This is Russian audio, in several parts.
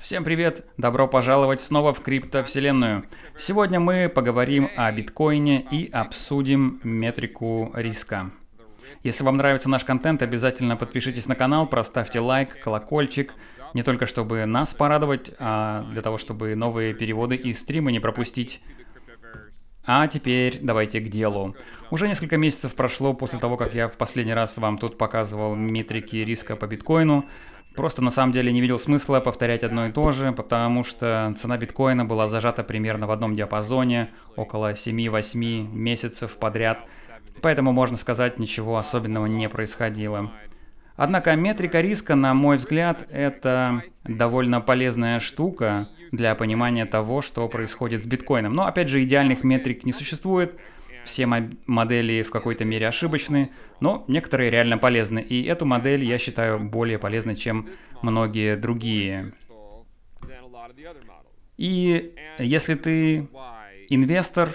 Всем привет! Добро пожаловать снова в криптовселенную. Сегодня мы поговорим о биткоине и обсудим метрику риска. Если вам нравится наш контент, обязательно подпишитесь на канал, проставьте лайк, колокольчик, не только чтобы нас порадовать, а для того, чтобы новые переводы и стримы не пропустить. А теперь давайте к делу. Уже несколько месяцев прошло после того, как я в последний раз вам тут показывал метрики риска по биткоину. Просто на самом деле не видел смысла повторять одно и то же, потому что цена биткоина была зажата примерно в одном диапазоне, около 7-8 месяцев подряд, поэтому, можно сказать, ничего особенного не происходило. Однако метрика риска, на мой взгляд, это довольно полезная штука для понимания того, что происходит с биткоином. Но опять же, идеальных метрик не существует, все модели в какой-то мере ошибочны, но некоторые реально полезны. И эту модель я считаю более полезной, чем многие другие. И если ты инвестор,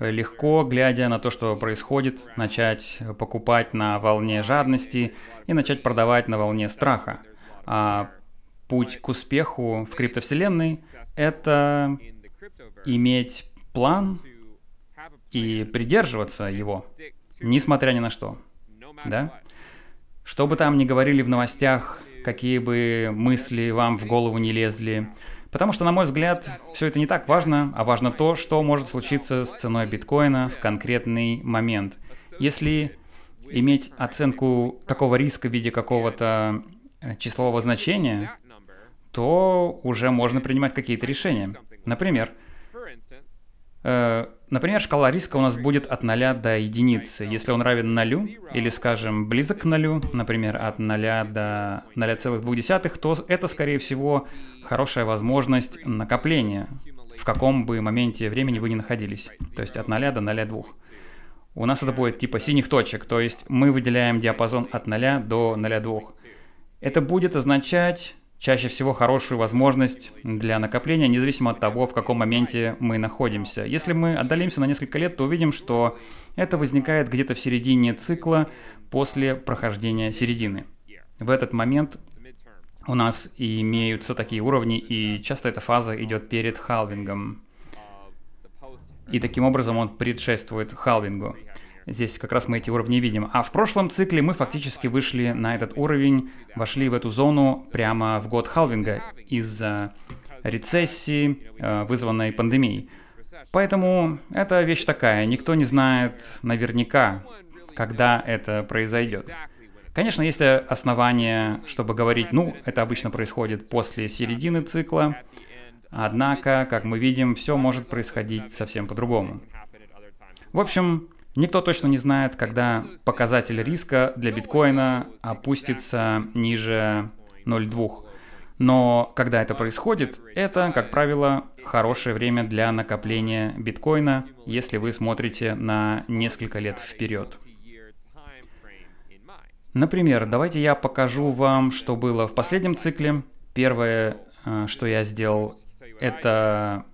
легко, глядя на то, что происходит, начать покупать на волне жадности и начать продавать на волне страха. А путь к успеху в криптовселенной — это иметь план, и придерживаться его, несмотря ни на что. Да? Что бы там ни говорили в новостях, какие бы мысли вам в голову не лезли. Потому что, на мой взгляд, все это не так важно, а важно то, что может случиться с ценой биткоина в конкретный момент. Если иметь оценку такого риска в виде какого-то э, числового значения, то уже можно принимать какие-то решения. Например, э, Например, шкала риска у нас будет от 0 до единицы. Если он равен 0, или, скажем, близок к 0, например, от 0 до 0,2, то это, скорее всего, хорошая возможность накопления, в каком бы моменте времени вы ни находились. То есть от 0 до 0,2. У нас это будет типа синих точек, то есть мы выделяем диапазон от 0 до 0,2. Это будет означать чаще всего хорошую возможность для накопления, независимо от того, в каком моменте мы находимся. Если мы отдалимся на несколько лет, то увидим, что это возникает где-то в середине цикла после прохождения середины. В этот момент у нас и имеются такие уровни, и часто эта фаза идет перед халвингом. И таким образом он предшествует халвингу. Здесь как раз мы эти уровни видим. А в прошлом цикле мы фактически вышли на этот уровень, вошли в эту зону прямо в год халвинга из-за рецессии, э, вызванной пандемией. Поэтому это вещь такая, никто не знает наверняка, когда это произойдет. Конечно, есть основания, чтобы говорить, ну, это обычно происходит после середины цикла, однако, как мы видим, все может происходить совсем по-другому. В общем, Никто точно не знает, когда показатель риска для биткоина опустится ниже 0,2. Но когда это происходит, это, как правило, хорошее время для накопления биткоина, если вы смотрите на несколько лет вперед. Например, давайте я покажу вам, что было в последнем цикле. Первое, э, что я сделал, это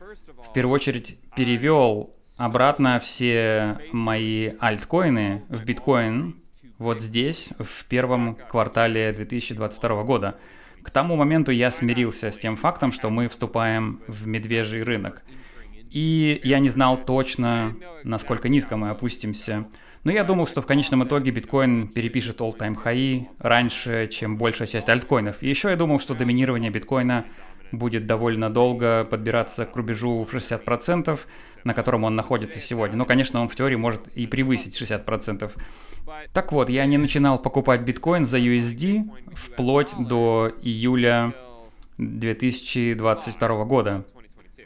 в первую очередь перевел обратно все мои альткоины в биткоин вот здесь, в первом квартале 2022 года. К тому моменту я смирился с тем фактом, что мы вступаем в медвежий рынок. И я не знал точно, насколько низко мы опустимся. Но я думал, что в конечном итоге биткоин перепишет all-time high раньше, чем большая часть альткоинов. И еще я думал, что доминирование биткоина будет довольно долго подбираться к рубежу в 60%, на котором он находится сегодня. Но, ну, конечно, он в теории может и превысить 60%. Так вот, я не начинал покупать биткоин за USD вплоть до июля 2022 года,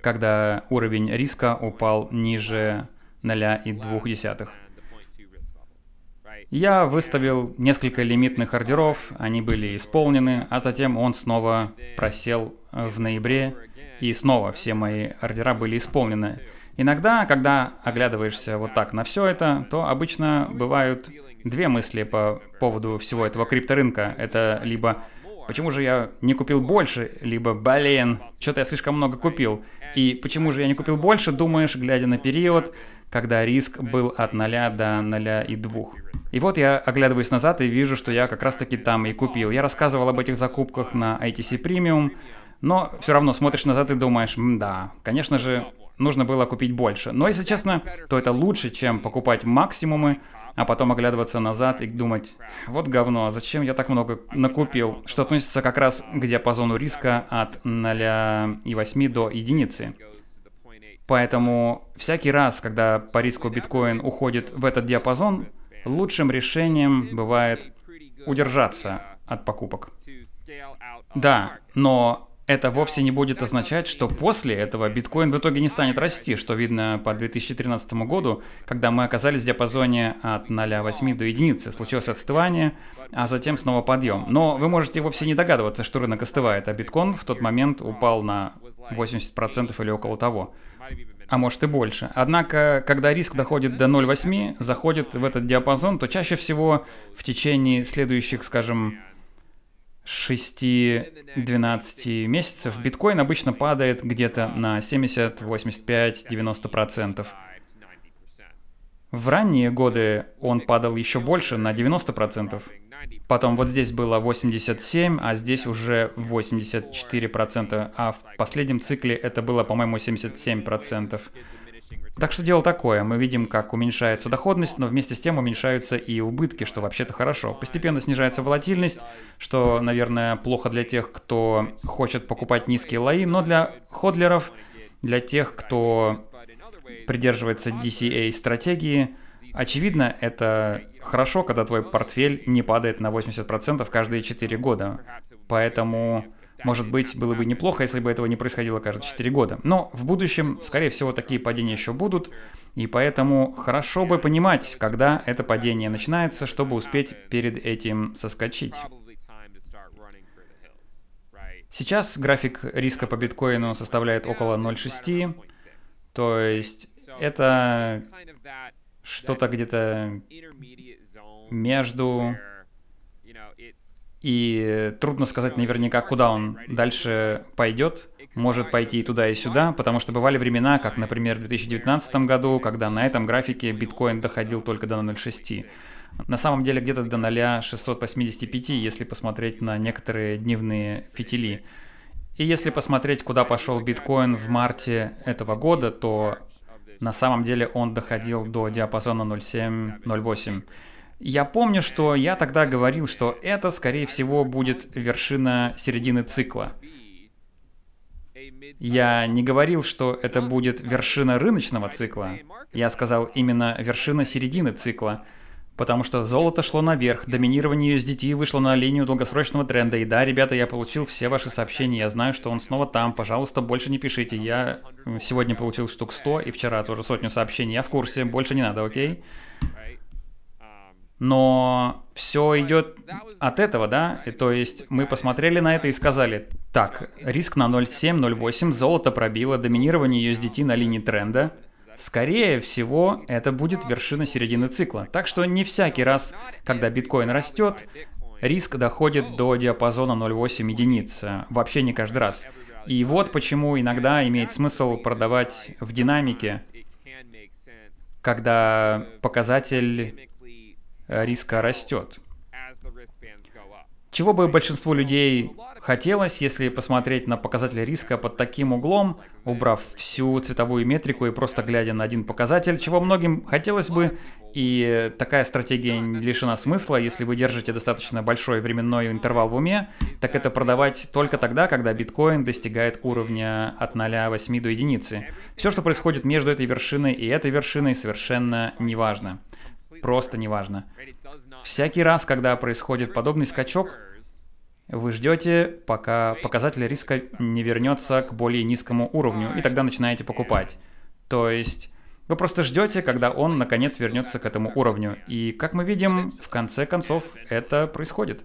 когда уровень риска упал ниже 0,2. Я выставил несколько лимитных ордеров, они были исполнены, а затем он снова просел в ноябре, и снова все мои ордера были исполнены. Иногда, когда оглядываешься вот так на все это, то обычно бывают две мысли по поводу всего этого крипторынка. Это либо почему же я не купил больше, либо, блин, что-то я слишком много купил. И почему же я не купил больше, думаешь, глядя на период, когда риск был от 0 до 0,2. И вот я оглядываюсь назад и вижу, что я как раз-таки там и купил. Я рассказывал об этих закупках на ITC Premium, но все равно смотришь назад и думаешь, да, конечно же, нужно было купить больше. Но, если честно, то это лучше, чем покупать максимумы, а потом оглядываться назад и думать, вот говно, а зачем я так много накупил? Что относится как раз к диапазону риска от 0,8 до единицы. Поэтому всякий раз, когда по риску биткоин уходит в этот диапазон, лучшим решением бывает удержаться от покупок. Да, но это вовсе не будет означать, что после этого биткоин в итоге не станет расти, что видно по 2013 году, когда мы оказались в диапазоне от 0,8 до единицы. Случилось отстывание, а затем снова подъем. Но вы можете вовсе не догадываться, что рынок остывает, а биткоин в тот момент упал на 80% или около того. А может и больше. Однако, когда риск доходит до 0,8, заходит в этот диапазон, то чаще всего в течение следующих, скажем, 6-12 месяцев биткоин обычно падает где-то на 70, 85, 90 процентов. В ранние годы он падал еще больше, на 90 процентов. Потом вот здесь было 87, а здесь уже 84 процента, а в последнем цикле это было, по-моему, 77 процентов. Так что дело такое, мы видим, как уменьшается доходность, но вместе с тем уменьшаются и убытки, что вообще-то хорошо. Постепенно снижается волатильность, что, наверное, плохо для тех, кто хочет покупать низкие лои, но для ходлеров, для тех, кто придерживается DCA стратегии, очевидно, это хорошо, когда твой портфель не падает на 80% каждые 4 года. Поэтому может быть, было бы неплохо, если бы этого не происходило каждые 4 года. Но в будущем, скорее всего, такие падения еще будут, и поэтому хорошо бы понимать, когда это падение начинается, чтобы успеть перед этим соскочить. Сейчас график риска по биткоину составляет около 0,6, то есть это что-то где-то между и трудно сказать наверняка, куда он дальше пойдет. Может пойти и туда, и сюда, потому что бывали времена, как, например, в 2019 году, когда на этом графике биткоин доходил только до 0,6. На самом деле где-то до 0,685, если посмотреть на некоторые дневные фитили. И если посмотреть, куда пошел биткоин в марте этого года, то на самом деле он доходил до диапазона 0,7-0,8. Я помню, что я тогда говорил, что это, скорее всего, будет вершина середины цикла. Я не говорил, что это будет вершина рыночного цикла. Я сказал именно вершина середины цикла, потому что золото шло наверх, доминирование USDT вышло на линию долгосрочного тренда. И да, ребята, я получил все ваши сообщения, я знаю, что он снова там, пожалуйста, больше не пишите. Я сегодня получил штук 100 и вчера тоже сотню сообщений, я в курсе, больше не надо, окей? Okay? Но все идет от этого, да? И, то есть мы посмотрели на это и сказали, так, риск на 0,7-0,8, золото пробило, доминирование USDT на линии тренда. Скорее всего, это будет вершина середины цикла. Так что не всякий раз, когда биткоин растет, риск доходит до диапазона 0,8 единиц. Вообще не каждый раз. И вот почему иногда имеет смысл продавать в динамике, когда показатель Э, риска растет. Чего бы большинству людей хотелось, если посмотреть на показатели риска под таким углом, убрав всю цветовую метрику и просто глядя на один показатель, чего многим хотелось бы, и такая стратегия не лишена смысла, если вы держите достаточно большой временной интервал в уме, так это продавать только тогда, когда биткоин достигает уровня от 0,8 до единицы. Все, что происходит между этой вершиной и этой вершиной, совершенно неважно. важно просто неважно. Всякий раз, когда происходит подобный скачок, вы ждете, пока показатель риска не вернется к более низкому уровню, и тогда начинаете покупать. То есть вы просто ждете, когда он наконец вернется к этому уровню. И как мы видим, в конце концов это происходит.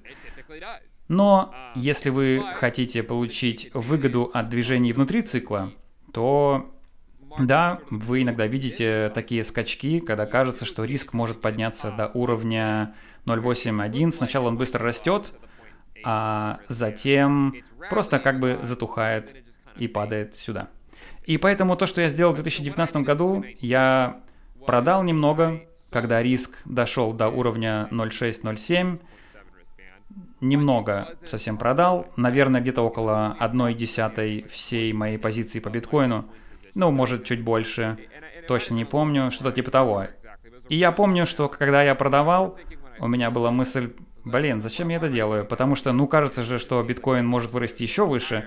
Но если вы хотите получить выгоду от движений внутри цикла, то да, вы иногда видите такие скачки, когда кажется, что риск может подняться до уровня 0.8.1. Сначала он быстро растет, а затем просто как бы затухает и падает сюда. И поэтому то, что я сделал в 2019 году, я продал немного, когда риск дошел до уровня 0.6-0.7, немного совсем продал, наверное, где-то около 1 десятой всей моей позиции по биткоину – ну, может, чуть больше. Точно не помню, что-то типа того. И я помню, что когда я продавал, у меня была мысль, блин, зачем я это делаю? Потому что, ну, кажется же, что биткоин может вырасти еще выше.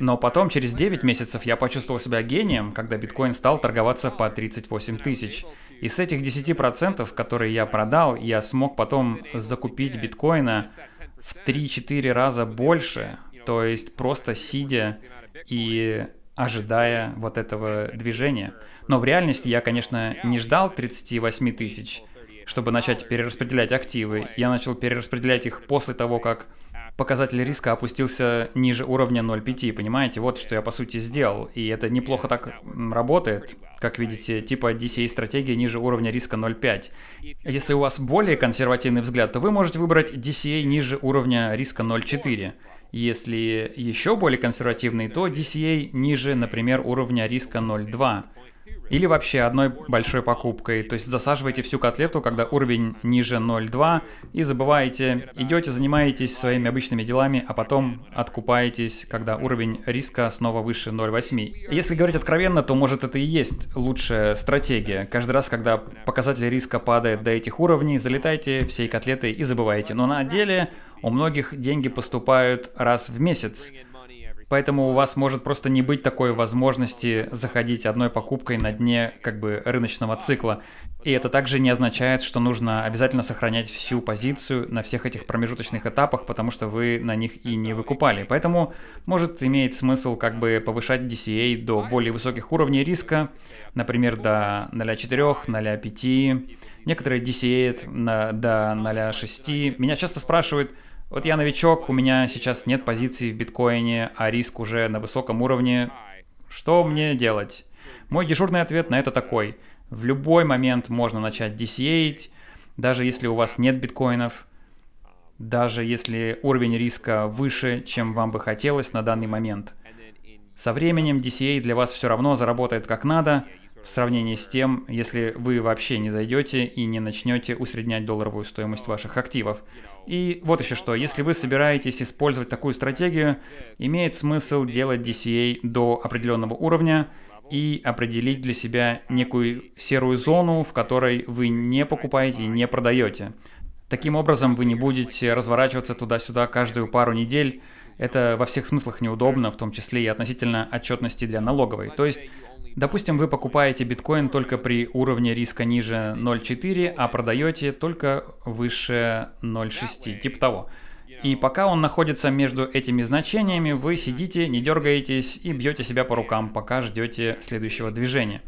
Но потом, через 9 месяцев, я почувствовал себя гением, когда биткоин стал торговаться по 38 тысяч. И с этих 10%, которые я продал, я смог потом закупить биткоина в 3-4 раза больше. То есть просто сидя и ожидая вот этого движения. Но в реальности я, конечно, не ждал 38 тысяч, чтобы начать перераспределять активы. Я начал перераспределять их после того, как показатель риска опустился ниже уровня 0,5, понимаете? Вот что я по сути сделал. И это неплохо так работает. Как видите, типа DCA стратегия ниже уровня риска 0,5. Если у вас более консервативный взгляд, то вы можете выбрать DCA ниже уровня риска 0,4. Если еще более консервативный, то DCA ниже, например, уровня риска 0,2. Или вообще одной большой покупкой. То есть засаживаете всю котлету, когда уровень ниже 0.2, и забываете, идете, занимаетесь своими обычными делами, а потом откупаетесь, когда уровень риска снова выше 0.8. Если говорить откровенно, то может это и есть лучшая стратегия. Каждый раз, когда показатель риска падает до этих уровней, залетайте всей котлетой и забываете. Но на деле у многих деньги поступают раз в месяц. Поэтому у вас может просто не быть такой возможности заходить одной покупкой на дне как бы рыночного цикла. И это также не означает, что нужно обязательно сохранять всю позицию на всех этих промежуточных этапах, потому что вы на них и не выкупали. Поэтому может иметь смысл как бы повышать DCA до более высоких уровней риска, например, до 0,4, 0,5, некоторые DCA до 0,6. Меня часто спрашивают, вот я новичок, у меня сейчас нет позиций в биткоине, а риск уже на высоком уровне. Что мне делать? Мой дежурный ответ на это такой. В любой момент можно начать DCA, даже если у вас нет биткоинов, даже если уровень риска выше, чем вам бы хотелось на данный момент. Со временем DCA для вас все равно заработает как надо, в сравнении с тем, если вы вообще не зайдете и не начнете усреднять долларовую стоимость ваших активов. И вот еще что, если вы собираетесь использовать такую стратегию, имеет смысл делать DCA до определенного уровня и определить для себя некую серую зону, в которой вы не покупаете и не продаете. Таким образом, вы не будете разворачиваться туда-сюда каждую пару недель. Это во всех смыслах неудобно, в том числе и относительно отчетности для налоговой. То есть Допустим, вы покупаете биткоин только при уровне риска ниже 0.4, а продаете только выше 0.6, типа того. И пока он находится между этими значениями, вы сидите, не дергаетесь и бьете себя по рукам, пока ждете следующего движения.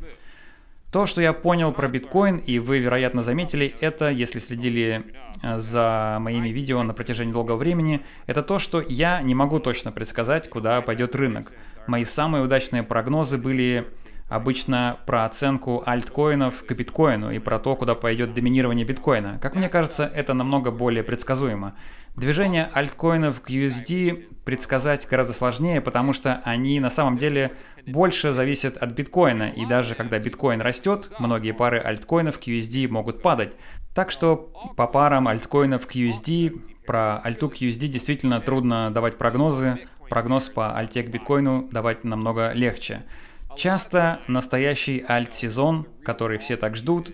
То, что я понял про биткоин, и вы, вероятно, заметили это, если следили э, за моими видео на протяжении долгого времени, это то, что я не могу точно предсказать, куда пойдет рынок. Мои самые удачные прогнозы были обычно про оценку альткоинов к биткоину и про то, куда пойдет доминирование биткоина. Как мне кажется, это намного более предсказуемо. Движение альткоинов к USD предсказать гораздо сложнее, потому что они на самом деле больше зависят от биткоина, и даже когда биткоин растет, многие пары альткоинов к USD могут падать. Так что по парам альткоинов к USD, про альту к USD действительно трудно давать прогнозы, прогноз по альте к биткоину давать намного легче. Часто настоящий альт-сезон, который все так ждут,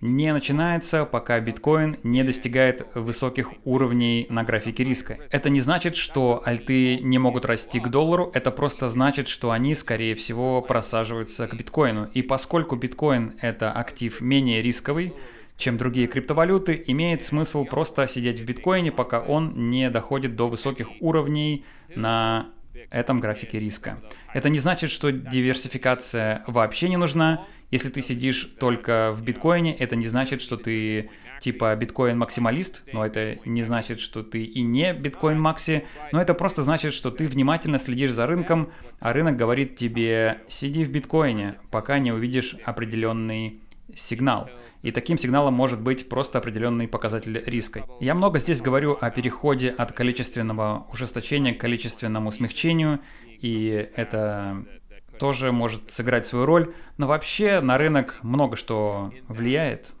не начинается, пока биткоин не достигает высоких уровней на графике риска. Это не значит, что альты не могут расти к доллару, это просто значит, что они, скорее всего, просаживаются к биткоину. И поскольку биткоин — это актив менее рисковый, чем другие криптовалюты, имеет смысл просто сидеть в биткоине, пока он не доходит до высоких уровней на этом графике риска. Это не значит, что диверсификация вообще не нужна. Если ты сидишь только в биткоине, это не значит, что ты типа биткоин-максималист, но это не значит, что ты и не биткоин-макси, но это просто значит, что ты внимательно следишь за рынком, а рынок говорит тебе «сиди в биткоине, пока не увидишь определенный сигнал. И таким сигналом может быть просто определенный показатель риска. Я много здесь говорю о переходе от количественного ужесточения к количественному смягчению, и это тоже может сыграть свою роль, но вообще на рынок много что влияет.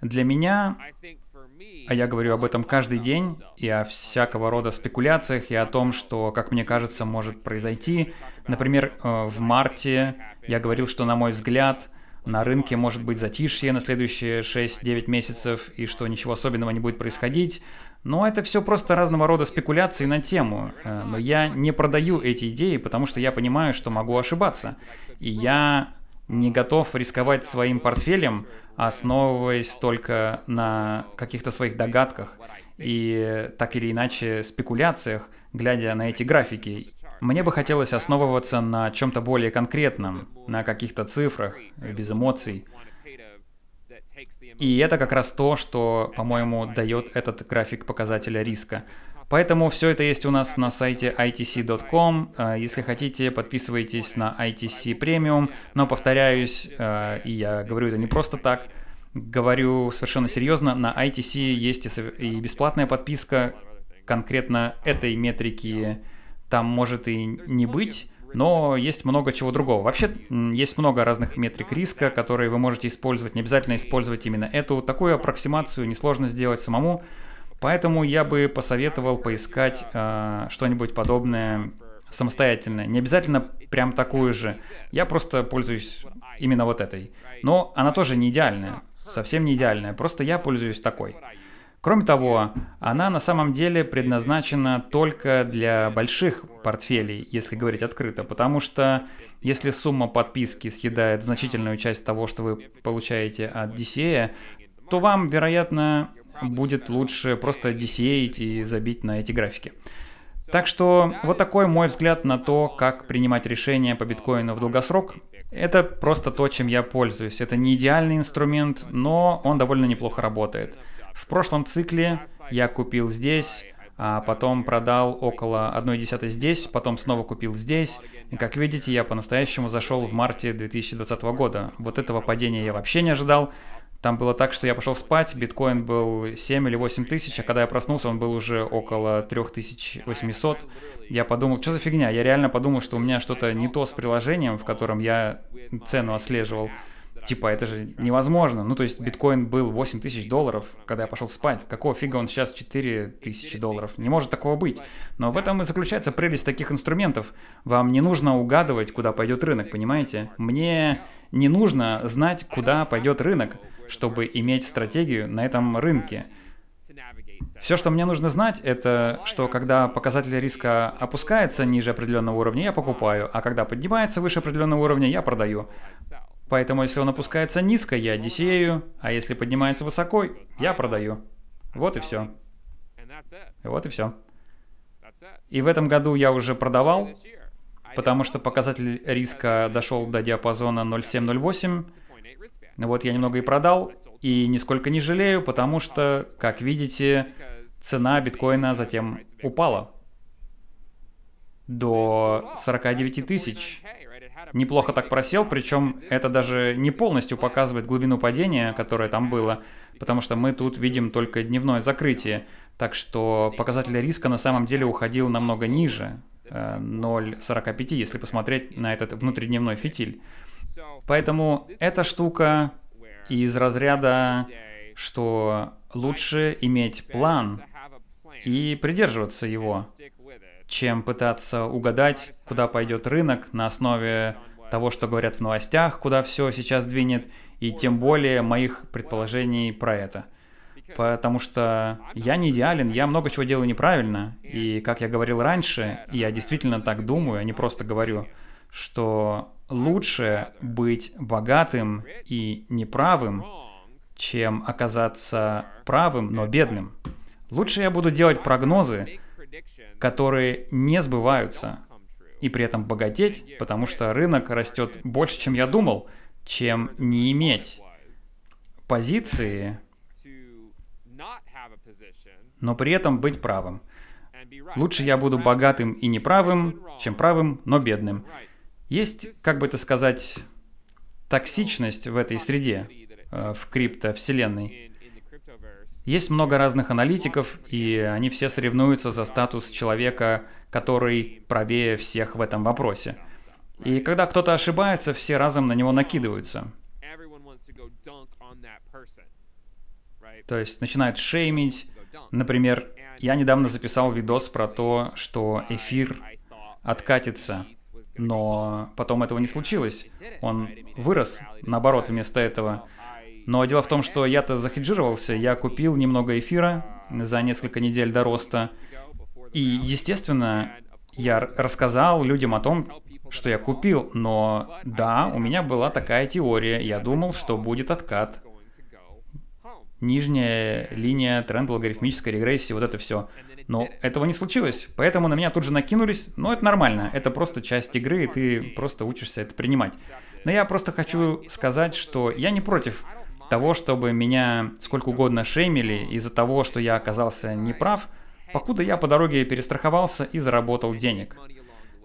Для меня а я говорю об этом каждый день, и о всякого рода спекуляциях, и о том, что, как мне кажется, может произойти. Например, э, в марте я говорил, что, на мой взгляд, на рынке может быть затишье на следующие 6-9 месяцев, и что ничего особенного не будет происходить. Но это все просто разного рода спекуляции на тему. Э, но я не продаю эти идеи, потому что я понимаю, что могу ошибаться. И я не готов рисковать своим портфелем, основываясь только на каких-то своих догадках и так или иначе спекуляциях, глядя на эти графики. Мне бы хотелось основываться на чем-то более конкретном, на каких-то цифрах, без эмоций. И это как раз то, что, по-моему, дает этот график показателя риска. Поэтому все это есть у нас на сайте itc.com. Э, если хотите, подписывайтесь на ITC Premium. Но, повторяюсь, э, и я говорю это не просто так, говорю совершенно серьезно, на ITC есть и бесплатная подписка конкретно этой метрики там может и не быть, но есть много чего другого. Вообще, есть много разных метрик риска, которые вы можете использовать. Не обязательно использовать именно эту. Такую аппроксимацию несложно сделать самому. Поэтому я бы посоветовал поискать э, что-нибудь подобное самостоятельно. Не обязательно прям такую же. Я просто пользуюсь именно вот этой. Но она тоже не идеальная. Совсем не идеальная. Просто я пользуюсь такой. Кроме того, она на самом деле предназначена только для больших портфелей, если говорить открыто, потому что если сумма подписки съедает значительную часть того, что вы получаете от DCA, то вам, вероятно, будет лучше просто DCA и забить на эти графики. Так что вот такой мой взгляд на то, как э, принимать решения по биткоину в долгосрок. Э, это просто то, чем я пользуюсь. Это не идеальный инструмент, но он довольно неплохо работает. В прошлом цикле я купил здесь, а потом продал около 1,1 здесь, потом снова купил здесь. И как видите, я по-настоящему зашел в марте 2020 года. Вот этого падения я вообще не ожидал. Там было так, что я пошел спать, биткоин был 7 или 8 тысяч, а когда я проснулся, он был уже около 3800. Я подумал, что за фигня? Я реально подумал, что у меня что-то не то с приложением, в котором я цену отслеживал. Типа, это же невозможно. Ну, то есть биткоин был 8 тысяч долларов, когда я пошел спать. Какого фига он сейчас 4 тысячи долларов? Не может такого быть. Но в этом и заключается прелесть таких инструментов. Вам не нужно угадывать, куда пойдет рынок, понимаете? Мне не нужно знать, куда пойдет рынок чтобы иметь стратегию на этом рынке. Все, что мне нужно знать, это что когда показатель риска опускается ниже определенного уровня, я покупаю, а когда поднимается выше определенного уровня, я продаю. Поэтому если он опускается низко, я DCA, а если поднимается высоко, я продаю. Вот и все. Вот и все. И в этом году я уже продавал, потому что показатель риска дошел до диапазона 0,7-0,8, вот я немного и продал, и нисколько не жалею, потому что, как видите, цена биткоина затем упала до 49 тысяч. Неплохо так просел, причем это даже не полностью показывает глубину падения, которое там было, потому что мы тут видим только дневное закрытие, так что показатель риска на самом деле уходил намного ниже, 0,45, э, если посмотреть на этот внутридневной фитиль. Поэтому эта штука из разряда, что лучше иметь план и придерживаться его, чем пытаться угадать, куда пойдет рынок на основе того, что говорят в новостях, куда все сейчас двинет, и тем более моих предположений про это. Потому что я не идеален, я много чего делаю неправильно, и как я говорил раньше, я действительно так думаю, а не просто говорю, что лучше быть богатым и неправым, чем оказаться правым, но бедным. Лучше я буду делать прогнозы, которые не сбываются, и при этом богатеть, потому что рынок растет больше, чем я думал, чем не иметь позиции, но при этом быть правым. Лучше я буду богатым и неправым, чем правым, но бедным. Есть, как бы это сказать, токсичность в этой среде, э, в криптовселенной. Есть много разных аналитиков, и они все соревнуются за статус человека, который правее всех в этом вопросе. И когда кто-то ошибается, все разом на него накидываются. То есть начинают шеймить. Например, я недавно записал видос про то, что эфир откатится но потом этого не случилось. Он вырос, наоборот, вместо этого. Но дело в том, что я-то захеджировался, я купил немного эфира за несколько недель до роста. И, естественно, я рассказал людям о том, что я купил, но да, у меня была такая теория. Я думал, что будет откат. Нижняя линия, тренд логарифмической регрессии, вот это все. Но этого не случилось, поэтому на меня тут же накинулись, но это нормально, это просто часть игры, и ты просто учишься это принимать. Но я просто хочу сказать, что я не против того, чтобы меня сколько угодно шеймили из-за того, что я оказался неправ, покуда я по дороге перестраховался и заработал денег.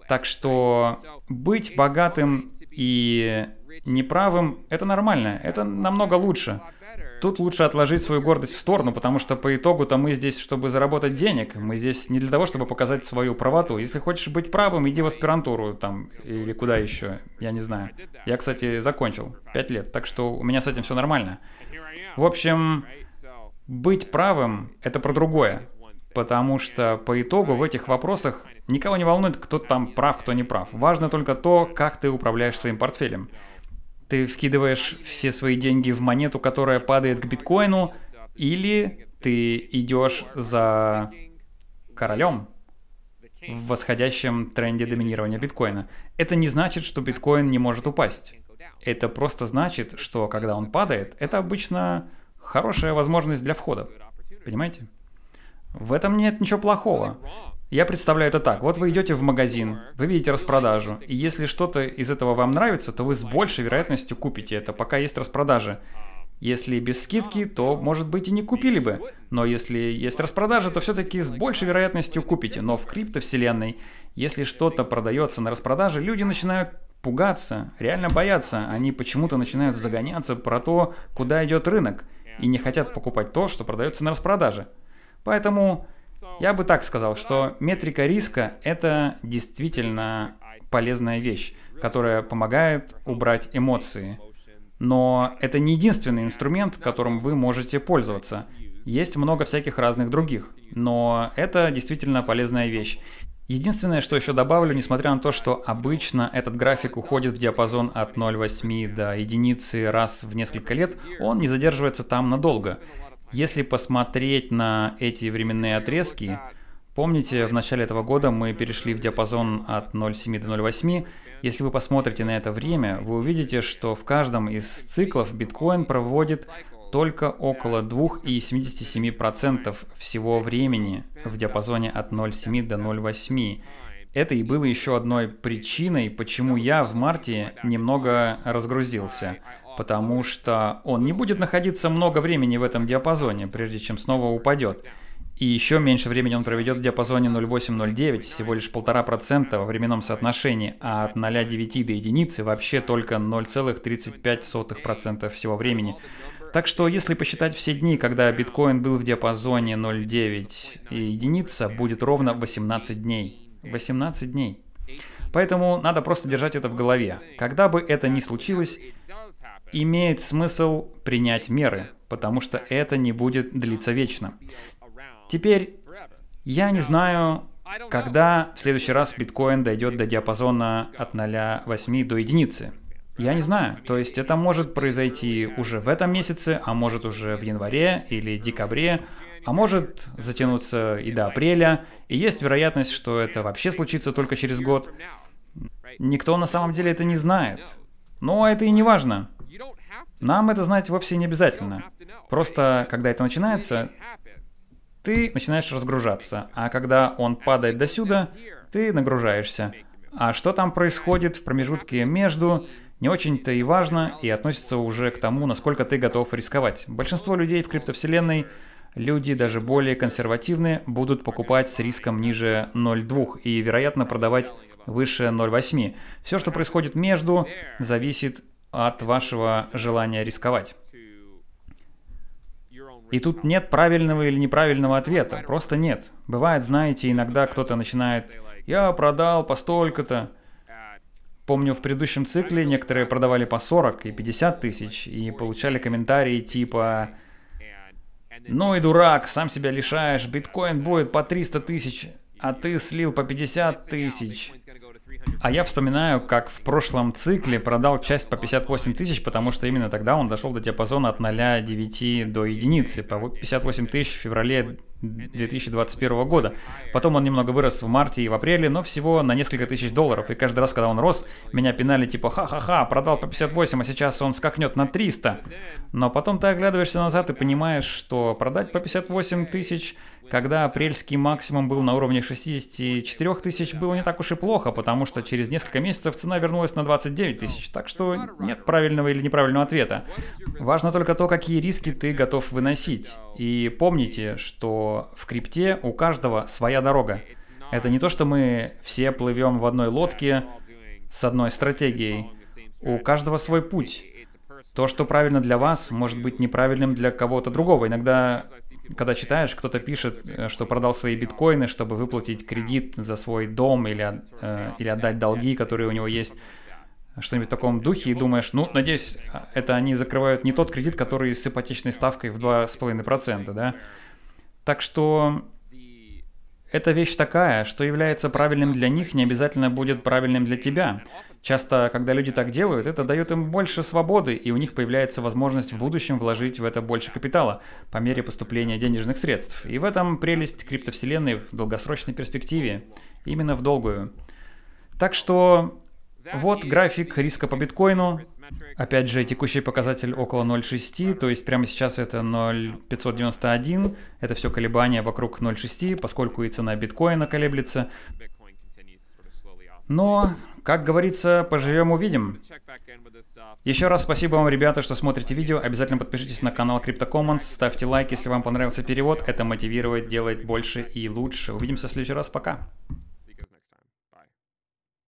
Так что быть богатым и неправым — это нормально, это намного лучше, Тут лучше отложить свою гордость в сторону, потому что по итогу-то мы здесь, чтобы заработать денег. Мы здесь не для того, чтобы показать свою правоту. Если хочешь быть правым, иди в аспирантуру там или куда еще. Я не знаю. Я, кстати, закончил. Пять лет. Так что у меня с этим все нормально. В общем, быть правым — это про другое. Потому что по итогу в этих вопросах никого не волнует, кто там прав, кто не прав. Важно только то, как ты управляешь своим портфелем. Ты вкидываешь все свои деньги в монету, которая падает к биткоину, или ты идешь за королем в восходящем тренде доминирования биткоина. Это не значит, что биткоин не может упасть. Это просто значит, что когда он падает, это обычно хорошая возможность для входа. Понимаете? В этом нет ничего плохого. Я представляю это так. Вот вы идете в магазин, вы видите распродажу, и если что-то из этого вам нравится, то вы с большей вероятностью купите это, пока есть распродажа. Если без скидки, то, может быть, и не купили бы. Но если есть распродажа, то все-таки с большей вероятностью купите. Но в криптовселенной, если что-то продается на распродаже, люди начинают пугаться, реально боятся. Они почему-то начинают загоняться про то, куда идет рынок, и не хотят покупать то, что продается на распродаже. Поэтому я бы так сказал, что метрика риска — это действительно полезная вещь, которая помогает убрать эмоции. Но это не единственный инструмент, которым вы можете пользоваться. Есть много всяких разных других, но это действительно полезная вещь. Единственное, что еще добавлю, несмотря на то, что обычно этот график уходит в диапазон от 0,8 до единицы раз в несколько лет, он не задерживается там надолго. Если посмотреть на эти временные отрезки, помните, в начале этого года мы перешли в диапазон от 0,7 до 0,8. Если вы посмотрите на это время, вы увидите, что в каждом из циклов биткоин проводит только около 2,77% всего времени в диапазоне от 0,7 до 0,8. Это и было еще одной причиной, почему я в марте немного разгрузился потому что он не будет находиться много времени в этом диапазоне, прежде чем снова упадет. И еще меньше времени он проведет в диапазоне 0,8-0,9, всего лишь 1,5% во временном соотношении, а от 0,9 до единицы вообще только 0,35% всего времени. Так что если посчитать все дни, когда биткоин был в диапазоне 0,9 и единица, будет ровно 18 дней. 18 дней. Поэтому надо просто держать это в голове. Когда бы это ни случилось, имеет смысл принять меры, потому что это не будет длиться вечно. Теперь я не знаю, когда в следующий раз биткоин дойдет до диапазона от 0,8 до единицы. Я не знаю. То есть это может произойти уже в этом месяце, а может уже в январе или декабре, а может затянуться и до апреля. И есть вероятность, что это вообще случится только через год. Никто на самом деле это не знает. Но это и не важно. Нам это знать вовсе не обязательно. Просто, когда это начинается, ты начинаешь разгружаться, а когда он падает до сюда, ты нагружаешься. А что там происходит в промежутке между, не очень-то и важно, и относится уже к тому, насколько ты готов рисковать. Большинство людей в криптовселенной, люди даже более консервативные, будут покупать с риском ниже 0.2 и, вероятно, продавать выше 0.8. Все, что происходит между, зависит от вашего желания рисковать. И тут нет правильного или неправильного ответа, просто нет. Бывает, знаете, иногда кто-то начинает «я продал по столько-то». Помню, в предыдущем цикле некоторые продавали по 40 и 50 тысяч и получали комментарии типа «ну и дурак, сам себя лишаешь, биткоин будет по 300 тысяч, а ты слил по 50 тысяч». А я вспоминаю, как в прошлом цикле продал часть по 58 тысяч, потому что именно тогда он дошел до диапазона от 0,9 до единицы, по 58 тысяч в феврале 2021 года. Потом он немного вырос в марте и в апреле, но всего на несколько тысяч долларов. И каждый раз, когда он рос, меня пинали типа «Ха-ха-ха, продал по 58, а сейчас он скакнет на 300». Но потом ты оглядываешься назад и понимаешь, что продать по 58 тысяч – когда апрельский максимум был на уровне 64 тысяч, было не так уж и плохо, потому что через несколько месяцев цена вернулась на 29 тысяч, так что нет правильного или неправильного ответа. Важно только то, какие риски ты готов выносить. И помните, что в крипте у каждого своя дорога. Это не то, что мы все плывем в одной лодке с одной стратегией. У каждого свой путь. То, что правильно для вас, может быть неправильным для кого-то другого. Иногда когда читаешь, кто-то пишет, э, что продал свои биткоины, чтобы выплатить кредит за свой дом или, э, или отдать долги, которые у него есть, что-нибудь в таком духе, и думаешь, ну, надеюсь, а, это они закрывают не тот кредит, который с ипотечной ставкой в 2,5%, да? Так что эта вещь такая, что является правильным для них, не обязательно будет правильным для тебя. Часто, когда люди так делают, это дает им больше свободы, и у них появляется возможность в будущем вложить в это больше капитала по мере поступления денежных средств. И в этом прелесть криптовселенной в долгосрочной перспективе, именно в долгую. Так что вот график риска по биткоину. Опять же, текущий показатель около 0,6, то есть прямо сейчас это 0,591. Это все колебания вокруг 0,6, поскольку и цена биткоина колеблется. Но как говорится, поживем увидим. Еще раз спасибо вам, ребята, что смотрите видео. Обязательно подпишитесь на канал CryptoCommons, ставьте лайк, если вам понравился перевод. Это мотивирует делать больше и лучше. Увидимся в следующий раз. Пока.